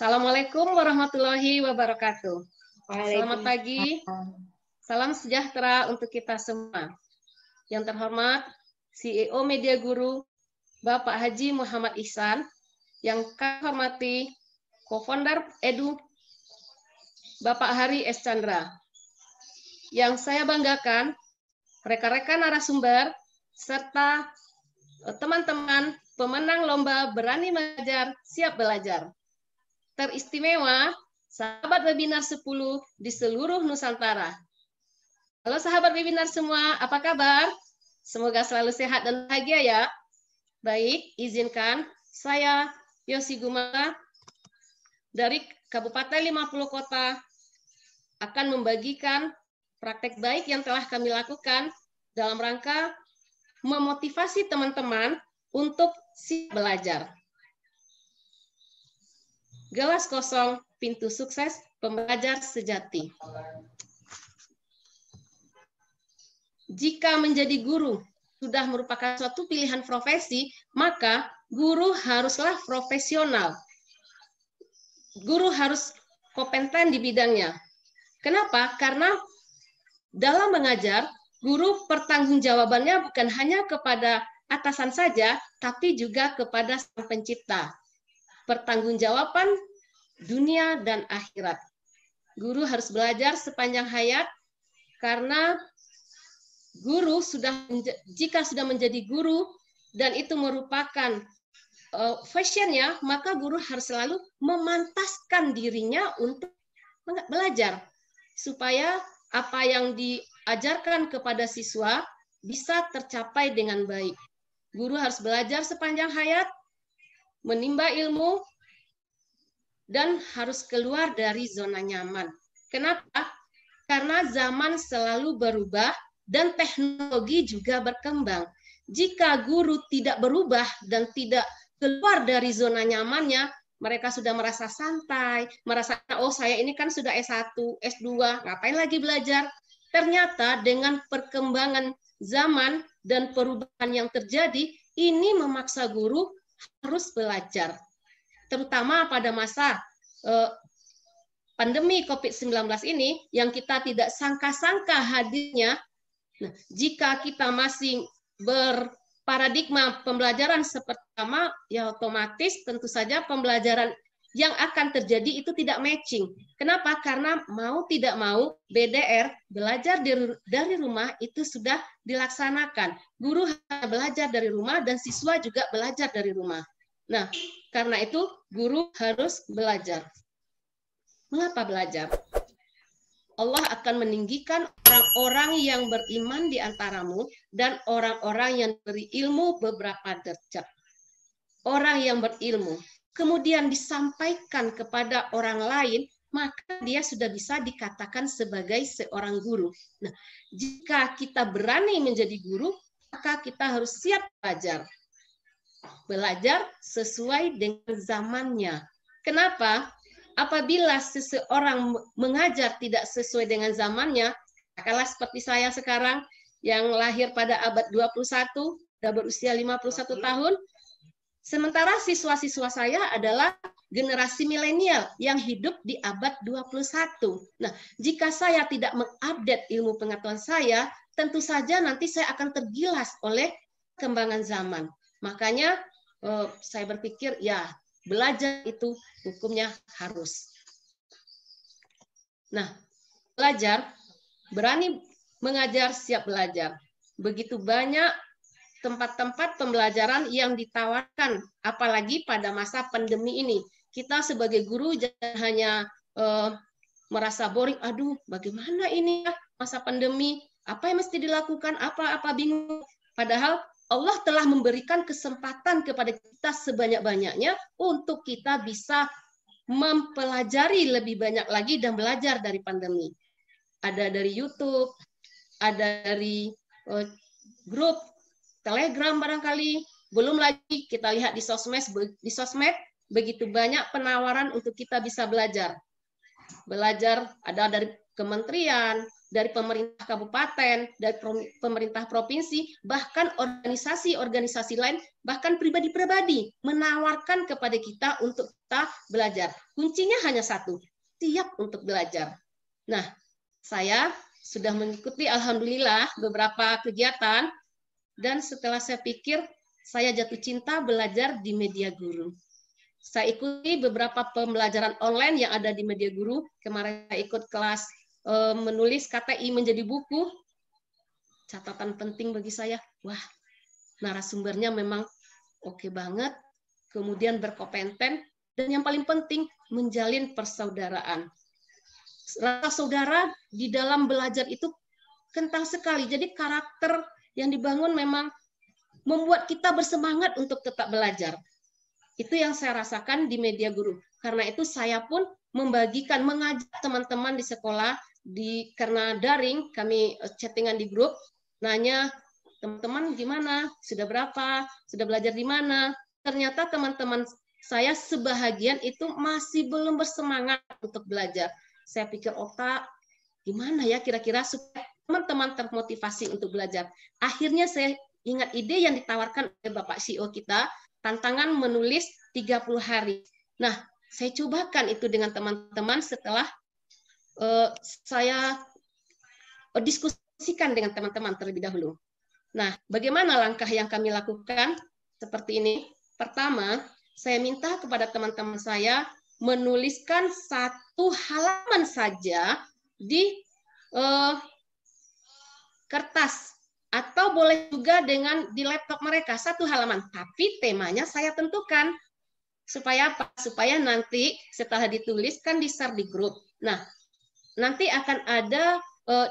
Assalamualaikum warahmatullahi wabarakatuh. Selamat pagi. Salam sejahtera untuk kita semua. Yang terhormat CEO Media Guru Bapak Haji Muhammad Ihsan, yang kami hormati co-founder Edu Bapak Hari S. Chandra. Yang saya banggakan rekan-rekan narasumber serta eh, teman-teman pemenang lomba berani mengajar siap belajar teristimewa, sahabat webinar 10 di seluruh Nusantara. Halo sahabat webinar semua, apa kabar? Semoga selalu sehat dan bahagia ya. Baik, izinkan saya Yosi Gumala dari Kabupaten 50 Kota akan membagikan praktek baik yang telah kami lakukan dalam rangka memotivasi teman-teman untuk si belajar. Gelas kosong, pintu sukses, pembelajar sejati. Jika menjadi guru sudah merupakan suatu pilihan profesi, maka guru haruslah profesional. Guru harus kompeten di bidangnya. Kenapa? Karena dalam mengajar, guru pertanggungjawabannya bukan hanya kepada atasan saja, tapi juga kepada sang pencipta pertanggungjawaban dunia dan akhirat. Guru harus belajar sepanjang hayat karena guru sudah jika sudah menjadi guru dan itu merupakan eh, fashionnya, maka guru harus selalu memantaskan dirinya untuk belajar supaya apa yang diajarkan kepada siswa bisa tercapai dengan baik. Guru harus belajar sepanjang hayat menimba ilmu, dan harus keluar dari zona nyaman. Kenapa? Karena zaman selalu berubah dan teknologi juga berkembang. Jika guru tidak berubah dan tidak keluar dari zona nyamannya, mereka sudah merasa santai, merasa oh saya ini kan sudah S1, S2, ngapain lagi belajar? Ternyata dengan perkembangan zaman dan perubahan yang terjadi, ini memaksa guru harus belajar, terutama pada masa eh, pandemi COVID-19 ini yang kita tidak sangka-sangka hadirnya. Nah, jika kita masih berparadigma pembelajaran seperti sama, ya otomatis tentu saja pembelajaran yang akan terjadi itu tidak matching. Kenapa? Karena mau tidak mau BDR belajar dari rumah itu sudah dilaksanakan. Guru belajar dari rumah dan siswa juga belajar dari rumah. Nah, karena itu guru harus belajar. Mengapa belajar? Allah akan meninggikan orang-orang yang beriman di antaramu dan orang-orang yang beri ilmu beberapa derajat. Orang yang berilmu kemudian disampaikan kepada orang lain, maka dia sudah bisa dikatakan sebagai seorang guru. Nah, jika kita berani menjadi guru, maka kita harus siap belajar. Belajar sesuai dengan zamannya. Kenapa? Apabila seseorang mengajar tidak sesuai dengan zamannya, katakanlah seperti saya sekarang yang lahir pada abad 21, sudah berusia 51 tahun, Sementara siswa-siswa saya adalah generasi milenial yang hidup di abad 21. Nah, jika saya tidak mengupdate ilmu pengetahuan saya, tentu saja nanti saya akan tergilas oleh kembangan zaman. Makanya eh, saya berpikir ya belajar itu hukumnya harus. Nah, belajar berani mengajar siap belajar. Begitu banyak tempat-tempat pembelajaran yang ditawarkan, apalagi pada masa pandemi ini. Kita sebagai guru jangan hanya eh, merasa boring, aduh bagaimana ini ya masa pandemi, apa yang mesti dilakukan, apa-apa bingung. Padahal Allah telah memberikan kesempatan kepada kita sebanyak-banyaknya untuk kita bisa mempelajari lebih banyak lagi dan belajar dari pandemi. Ada dari YouTube, ada dari eh, grup Telegram barangkali, belum lagi kita lihat di sosmed di sosmed begitu banyak penawaran untuk kita bisa belajar. Belajar ada dari kementerian, dari pemerintah kabupaten, dari pemerintah provinsi, bahkan organisasi-organisasi lain, bahkan pribadi-pribadi menawarkan kepada kita untuk kita belajar. Kuncinya hanya satu, siap untuk belajar. Nah, saya sudah mengikuti alhamdulillah beberapa kegiatan dan setelah saya pikir, saya jatuh cinta belajar di media guru. Saya ikuti beberapa pembelajaran online yang ada di media guru. Kemarin saya ikut kelas e, menulis KTI menjadi buku. Catatan penting bagi saya, wah narasumbernya memang oke okay banget. Kemudian berkompeten. Dan yang paling penting, menjalin persaudaraan. Rasa saudara di dalam belajar itu kental sekali. Jadi karakter yang dibangun memang membuat kita bersemangat untuk tetap belajar. Itu yang saya rasakan di media guru. Karena itu saya pun membagikan, mengajak teman-teman di sekolah di karena daring kami eh, chattingan di grup nanya teman-teman gimana sudah berapa sudah belajar di mana ternyata teman-teman saya sebahagian itu masih belum bersemangat untuk belajar saya pikir otak oh, gimana ya kira-kira supaya teman-teman termotivasi untuk belajar. Akhirnya saya ingat ide yang ditawarkan oleh Bapak CEO kita, tantangan menulis 30 hari. Nah, saya cobakan itu dengan teman-teman setelah uh, saya eh, diskusikan dengan teman-teman terlebih dahulu. Nah, bagaimana langkah yang kami lakukan seperti ini? Pertama, saya minta kepada teman-teman saya menuliskan satu halaman saja di uh, kertas atau boleh juga dengan di laptop mereka satu halaman tapi temanya saya tentukan supaya apa supaya nanti setelah ditulis kan di share di grup nah nanti akan ada eh,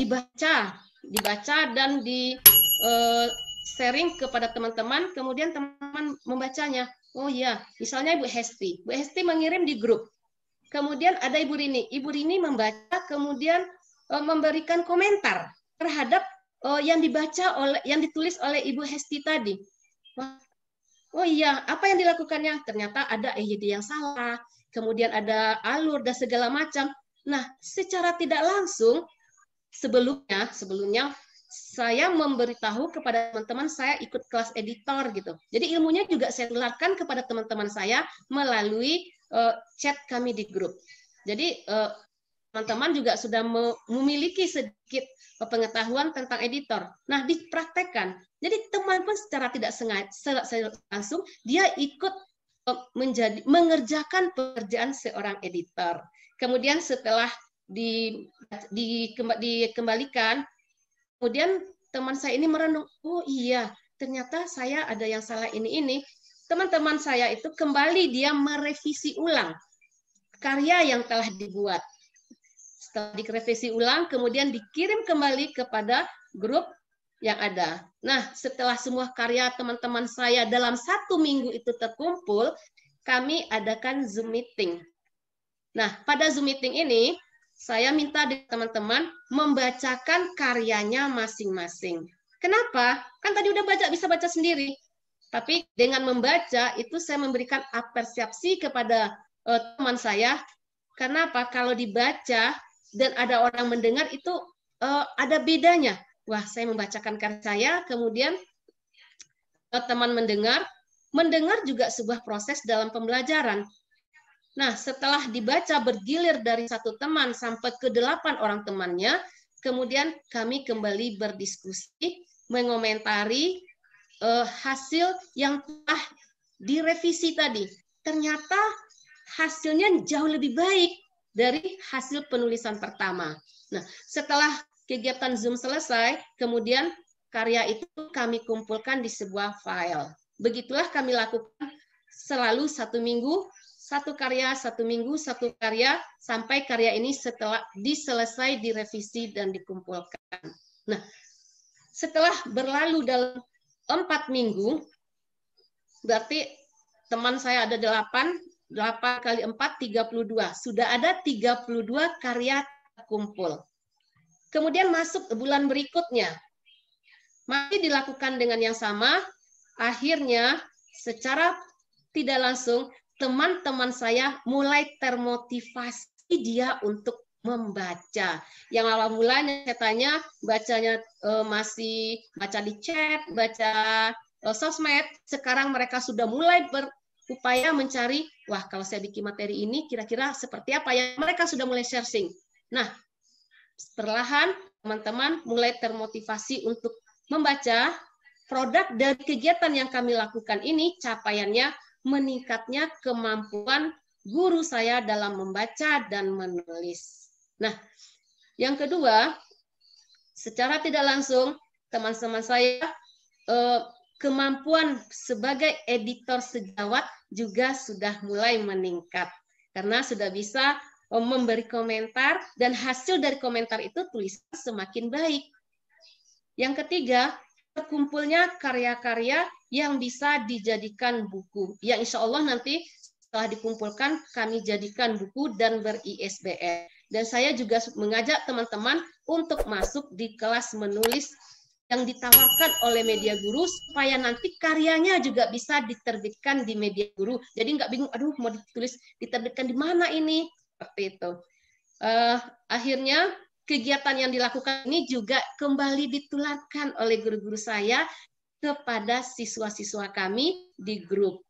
dibaca dibaca dan di eh, sharing kepada teman-teman kemudian teman teman membacanya oh ya misalnya Ibu Hesti ibu Hesti mengirim di grup kemudian ada Ibu Rini Ibu Rini membaca kemudian eh, memberikan komentar terhadap uh, yang dibaca oleh yang ditulis oleh Ibu Hesti tadi. oh iya, apa yang dilakukannya? Ternyata ada EYD yang salah, kemudian ada alur dan segala macam. Nah, secara tidak langsung sebelumnya sebelumnya saya memberitahu kepada teman-teman saya ikut kelas editor gitu. Jadi ilmunya juga saya tularkan kepada teman-teman saya melalui uh, chat kami di grup. Jadi uh, teman-teman juga sudah memiliki sedikit pengetahuan tentang editor. Nah, dipraktekkan. Jadi teman pun secara tidak sengaja langsung dia ikut menjadi mengerjakan pekerjaan seorang editor. Kemudian setelah di, di dikembalikan, kemudian teman saya ini merenung, oh iya, ternyata saya ada yang salah ini ini. Teman-teman saya itu kembali dia merevisi ulang karya yang telah dibuat setelah direvisi ulang, kemudian dikirim kembali kepada grup yang ada. Nah, setelah semua karya teman-teman saya dalam satu minggu itu terkumpul, kami adakan Zoom meeting. Nah, pada Zoom meeting ini, saya minta teman-teman membacakan karyanya masing-masing. Kenapa? Kan tadi udah baca, bisa baca sendiri. Tapi dengan membaca, itu saya memberikan apresiasi kepada uh, teman saya. Kenapa? Kalau dibaca, dan ada orang mendengar itu uh, ada bedanya. Wah, saya membacakan karya saya, kemudian uh, teman mendengar, mendengar juga sebuah proses dalam pembelajaran. Nah, setelah dibaca bergilir dari satu teman sampai ke delapan orang temannya, kemudian kami kembali berdiskusi, mengomentari uh, hasil yang telah direvisi tadi. Ternyata hasilnya jauh lebih baik dari hasil penulisan pertama. Nah, setelah kegiatan Zoom selesai, kemudian karya itu kami kumpulkan di sebuah file. Begitulah kami lakukan selalu satu minggu, satu karya, satu minggu, satu karya, sampai karya ini setelah diselesai, direvisi, dan dikumpulkan. Nah, setelah berlalu dalam empat minggu, berarti teman saya ada delapan, 8 kali 4, 32. Sudah ada 32 karya terkumpul. Kemudian masuk bulan berikutnya. Masih dilakukan dengan yang sama. Akhirnya secara tidak langsung teman-teman saya mulai termotivasi dia untuk membaca. Yang awal mulanya saya tanya bacanya uh, masih baca di chat, baca uh, sosmed. Sekarang mereka sudah mulai ber, upaya mencari, wah kalau saya bikin materi ini kira-kira seperti apa yang mereka sudah mulai searching. Nah, perlahan teman-teman mulai termotivasi untuk membaca produk dari kegiatan yang kami lakukan ini capaiannya meningkatnya kemampuan guru saya dalam membaca dan menulis. Nah, yang kedua, secara tidak langsung teman-teman saya eh, kemampuan sebagai editor sejawat juga sudah mulai meningkat karena sudah bisa oh, memberi komentar dan hasil dari komentar itu tulisan semakin baik. Yang ketiga, terkumpulnya karya-karya yang bisa dijadikan buku. Yang insya Allah nanti setelah dikumpulkan kami jadikan buku dan ber-ISBN. Dan saya juga mengajak teman-teman untuk masuk di kelas menulis yang ditawarkan oleh media guru supaya nanti karyanya juga bisa diterbitkan di media guru. Jadi nggak bingung, aduh mau ditulis diterbitkan di mana ini, seperti itu. Uh, akhirnya kegiatan yang dilakukan ini juga kembali ditularkan oleh guru-guru saya kepada siswa-siswa kami di grup.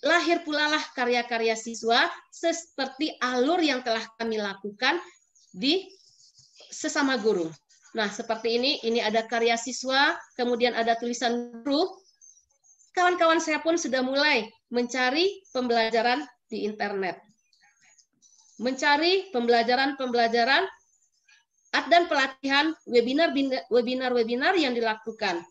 Lahir pula lah karya-karya siswa seperti alur yang telah kami lakukan di sesama guru. Nah, seperti ini, ini ada karya siswa, kemudian ada tulisan guru. Kawan-kawan saya pun sudah mulai mencari pembelajaran di internet. Mencari pembelajaran-pembelajaran dan pelatihan webinar-webinar yang dilakukan.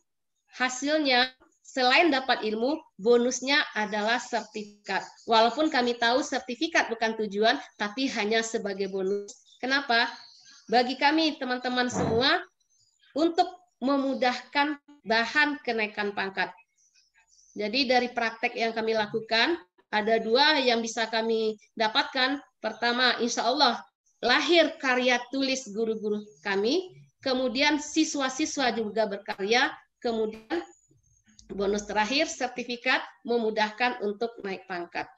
Hasilnya, selain dapat ilmu, bonusnya adalah sertifikat. Walaupun kami tahu sertifikat bukan tujuan, tapi hanya sebagai bonus. Kenapa? bagi kami teman-teman semua untuk memudahkan bahan kenaikan pangkat. Jadi dari praktek yang kami lakukan, ada dua yang bisa kami dapatkan. Pertama, insya Allah lahir karya tulis guru-guru kami, kemudian siswa-siswa juga berkarya, kemudian bonus terakhir sertifikat memudahkan untuk naik pangkat.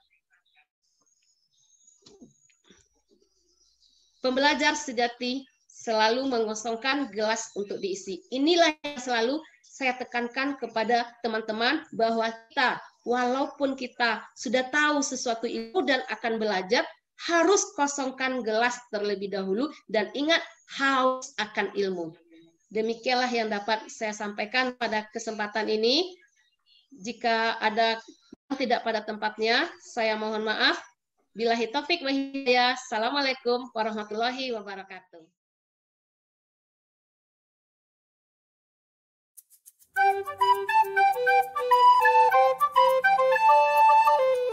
Pembelajar sejati selalu mengosongkan gelas untuk diisi. Inilah yang selalu saya tekankan kepada teman-teman bahwa kita walaupun kita sudah tahu sesuatu ilmu dan akan belajar harus kosongkan gelas terlebih dahulu dan ingat haus akan ilmu. Demikianlah yang dapat saya sampaikan pada kesempatan ini. Jika ada tidak pada tempatnya, saya mohon maaf. Bilahi taufik wahidayah. Assalamualaikum warahmatullahi wabarakatuh. Thank you.